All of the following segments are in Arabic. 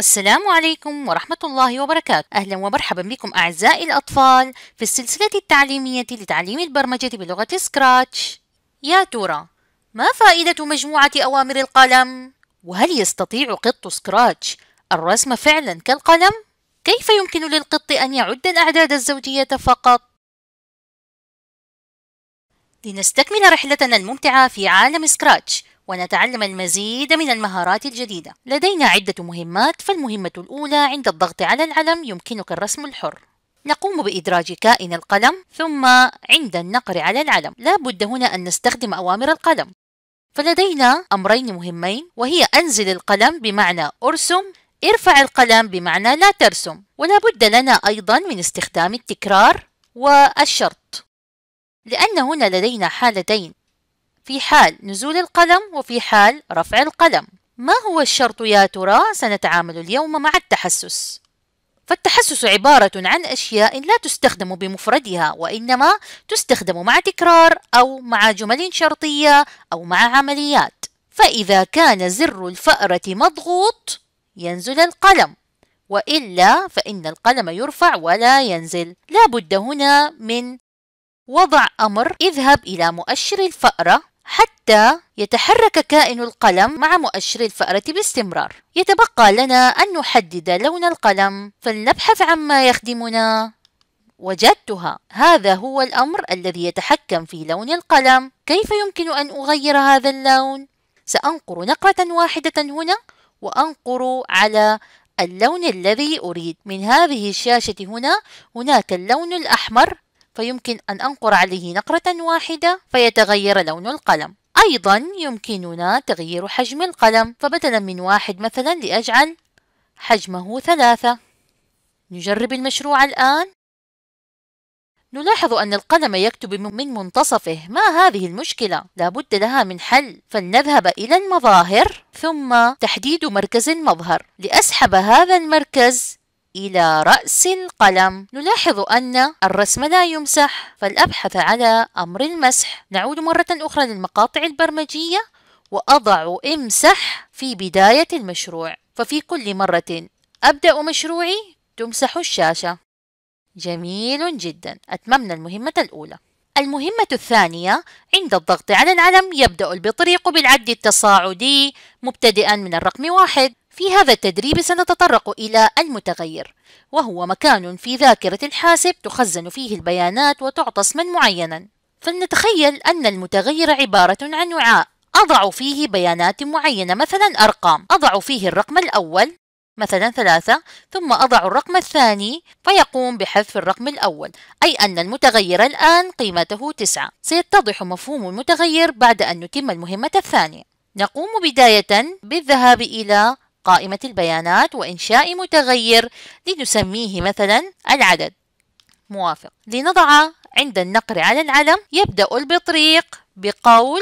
السلام عليكم ورحمة الله وبركاته أهلا ومرحبا بكم أعزائي الأطفال في السلسلة التعليمية لتعليم البرمجة بلغة سكراتش يا ترى ما فائدة مجموعة أوامر القلم؟ وهل يستطيع قط سكراتش الرسم فعلا كالقلم؟ كيف يمكن للقط أن يعد الأعداد الزوجية فقط؟ لنستكمل رحلتنا الممتعة في عالم سكراتش ونتعلم المزيد من المهارات الجديدة لدينا عدة مهمات فالمهمة الأولى عند الضغط على العلم يمكنك الرسم الحر نقوم بإدراج كائن القلم ثم عند النقر على العلم لا بد هنا أن نستخدم أوامر القلم فلدينا أمرين مهمين وهي أنزل القلم بمعنى أرسم ارفع القلم بمعنى لا ترسم ولا بد لنا أيضا من استخدام التكرار والشرط لأن هنا لدينا حالتين في حال نزول القلم وفي حال رفع القلم ما هو الشرط يا ترى سنتعامل اليوم مع التحسس فالتحسس عبارة عن أشياء لا تستخدم بمفردها وإنما تستخدم مع تكرار أو مع جمل شرطية أو مع عمليات فإذا كان زر الفأرة مضغوط ينزل القلم وإلا فإن القلم يرفع ولا ينزل لا بد هنا من وضع أمر اذهب إلى مؤشر الفأرة حتى يتحرك كائن القلم مع مؤشر الفأرة باستمرار يتبقى لنا أن نحدد لون القلم فلنبحث عما يخدمنا وجدتها هذا هو الأمر الذي يتحكم في لون القلم كيف يمكن أن أغير هذا اللون؟ سأنقر نقرة واحدة هنا وأنقر على اللون الذي أريد من هذه الشاشة هنا هناك اللون الأحمر فيمكن أن أنقر عليه نقرة واحدة فيتغير لون القلم أيضا يمكننا تغيير حجم القلم فبدلا من واحد مثلا لأجعل حجمه ثلاثة نجرب المشروع الآن نلاحظ أن القلم يكتب من منتصفه ما هذه المشكلة؟ لابد لها من حل فلنذهب إلى المظاهر ثم تحديد مركز المظهر لأسحب هذا المركز إلى رأس القلم نلاحظ أن الرسم لا يمسح فالأبحث على أمر المسح نعود مرة أخرى للمقاطع البرمجية وأضع امسح في بداية المشروع ففي كل مرة أبدأ مشروعي تمسح الشاشة جميل جدا أتممنا المهمة الأولى المهمة الثانية عند الضغط على العلم يبدأ البطريق بالعد التصاعدي مبتدئا من الرقم واحد في هذا التدريب سنتطرق إلى المتغير وهو مكان في ذاكرة الحاسب تخزن فيه البيانات وتعطى اسما معينا فلنتخيل أن المتغير عبارة عن وعاء أضع فيه بيانات معينة مثلا أرقام أضع فيه الرقم الأول مثلا ثلاثة ثم أضع الرقم الثاني فيقوم بحذف الرقم الأول أي أن المتغير الآن قيمته تسعة سيتضح مفهوم المتغير بعد أن نتم المهمة الثانية نقوم بداية بالذهاب إلى قائمة البيانات وإنشاء متغير لنسميه مثلا العدد موافق لنضع عند النقر على العلم يبدأ البطريق بقول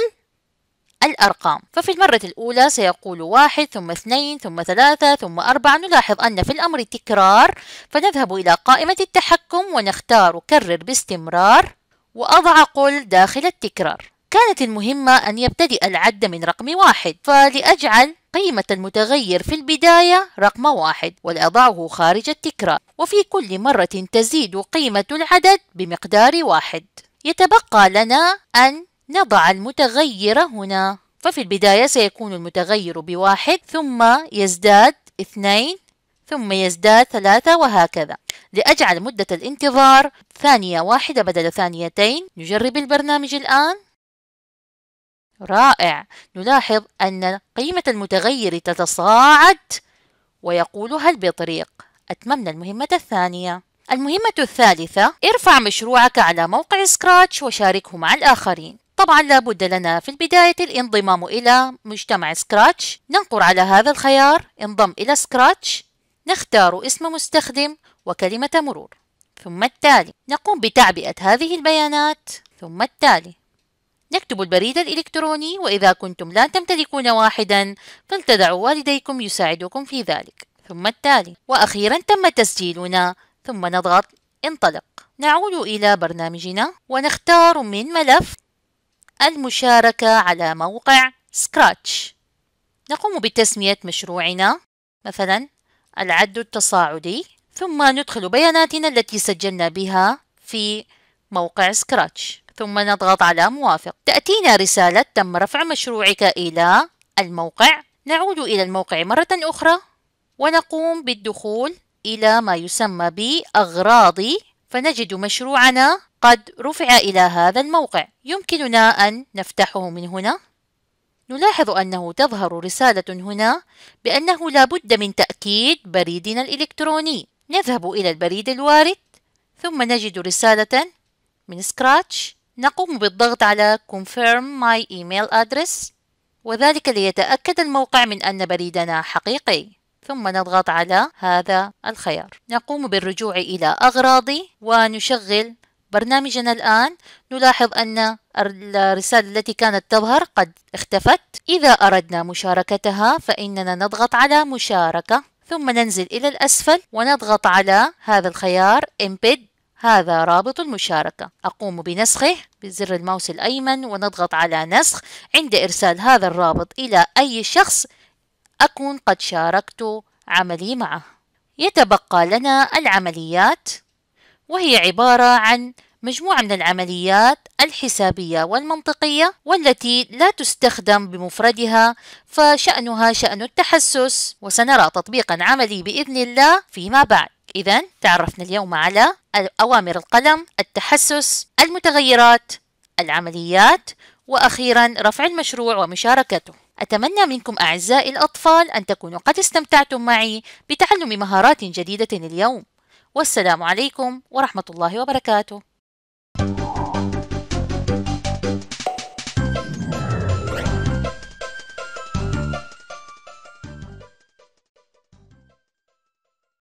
الأرقام ففي المرة الأولى سيقول واحد ثم اثنين ثم ثلاثة ثم أربعة نلاحظ أن في الأمر تكرار فنذهب إلى قائمة التحكم ونختار كرر باستمرار وأضع قل داخل التكرار كانت المهمة أن يبتدئ العد من رقم واحد فلأجعل قيمة المتغير في البداية رقم واحد ولأضعه خارج التكرار وفي كل مرة تزيد قيمة العدد بمقدار واحد يتبقى لنا أن نضع المتغير هنا ففي البداية سيكون المتغير بواحد ثم يزداد اثنين ثم يزداد ثلاثة وهكذا لأجعل مدة الانتظار ثانية واحدة بدل ثانيتين نجرب البرنامج الآن رائع نلاحظ أن قيمة المتغير تتصاعد ويقولها البطريق أتممنا المهمة الثانية المهمة الثالثة ارفع مشروعك على موقع سكراتش وشاركه مع الآخرين طبعا لابد لنا في البداية الانضمام إلى مجتمع سكراتش ننقر على هذا الخيار انضم إلى سكراتش نختار اسم مستخدم وكلمة مرور ثم التالي نقوم بتعبئة هذه البيانات ثم التالي نكتب البريد الإلكتروني وإذا كنتم لا تمتلكون واحدا فلتدعوا والديكم يساعدوكم في ذلك ثم التالي وأخيرا تم تسجيلنا ثم نضغط انطلق نعود إلى برنامجنا ونختار من ملف المشاركة على موقع سكراتش نقوم بتسمية مشروعنا مثلا العد التصاعدي ثم ندخل بياناتنا التي سجلنا بها في موقع سكراتش ثم نضغط على موافق تأتينا رسالة تم رفع مشروعك إلى الموقع نعود إلى الموقع مرة أخرى ونقوم بالدخول إلى ما يسمى بأغراض فنجد مشروعنا قد رفع إلى هذا الموقع يمكننا أن نفتحه من هنا نلاحظ أنه تظهر رسالة هنا بأنه لا بد من تأكيد بريدنا الإلكتروني نذهب إلى البريد الوارد ثم نجد رسالة من سكراتش نقوم بالضغط على Confirm my email address وذلك ليتأكد الموقع من أن بريدنا حقيقي ثم نضغط على هذا الخيار نقوم بالرجوع إلى أغراضي ونشغل برنامجنا الآن نلاحظ أن الرسالة التي كانت تظهر قد اختفت إذا أردنا مشاركتها فإننا نضغط على مشاركة ثم ننزل إلى الأسفل ونضغط على هذا الخيار Embed هذا رابط المشاركة أقوم بنسخه بزر الماوس الأيمن ونضغط على نسخ عند إرسال هذا الرابط إلى أي شخص أكون قد شاركت عملي معه يتبقى لنا العمليات وهي عبارة عن مجموعة من العمليات الحسابية والمنطقية والتي لا تستخدم بمفردها فشأنها شأن التحسس وسنرى تطبيقا عملي بإذن الله فيما بعد إذا تعرفنا اليوم على أوامر القلم، التحسس، المتغيرات، العمليات، وأخيرا رفع المشروع ومشاركته. أتمنى منكم أعزائي الأطفال أن تكونوا قد استمتعتم معي بتعلم مهارات جديدة اليوم. والسلام عليكم ورحمة الله وبركاته.